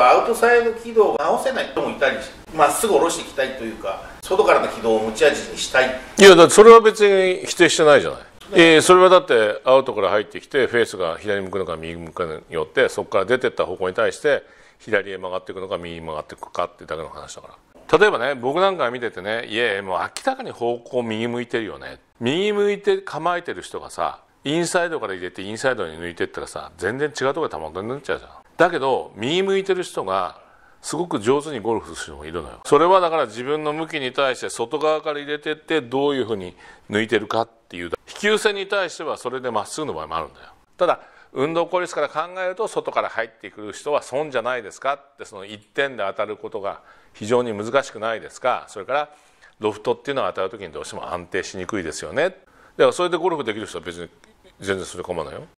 とアウトサイド軌道を直せない人もいたりまっすぐ下ろしていきたいというか外からの軌道を持ち味にしたいいやだそれは別に否定してないじゃないえー、それはだってアウトから入ってきてフェースが左向くのか右向くのによってそこから出てった方向に対して左へ曲がっていくのか右に曲がっていくかってだけの話だから例えばね僕なんか見ててねいえもう明らかに方向右向いてるよね右向いて構えてる人がさインサイドから入れてインサイドに抜いてったらさ全然違うところで球が飛んでっちゃうじゃんだけど右向いてる人がすごく上手にゴルフする人もいるのよそれはだから自分の向きに対して外側から入れてってどういうふうに抜いてるかっていう飛球線に対してはそれでまっすぐの場合もあるんだよただ運動効率から考えると外から入ってくる人は損じゃないですかってその1点で当たることが非常に難しくないですかそれからロフトっていうのは当たる時にどうしても安定しにくいですよねだからそれでゴルフできる人は別に全然それ構わないよ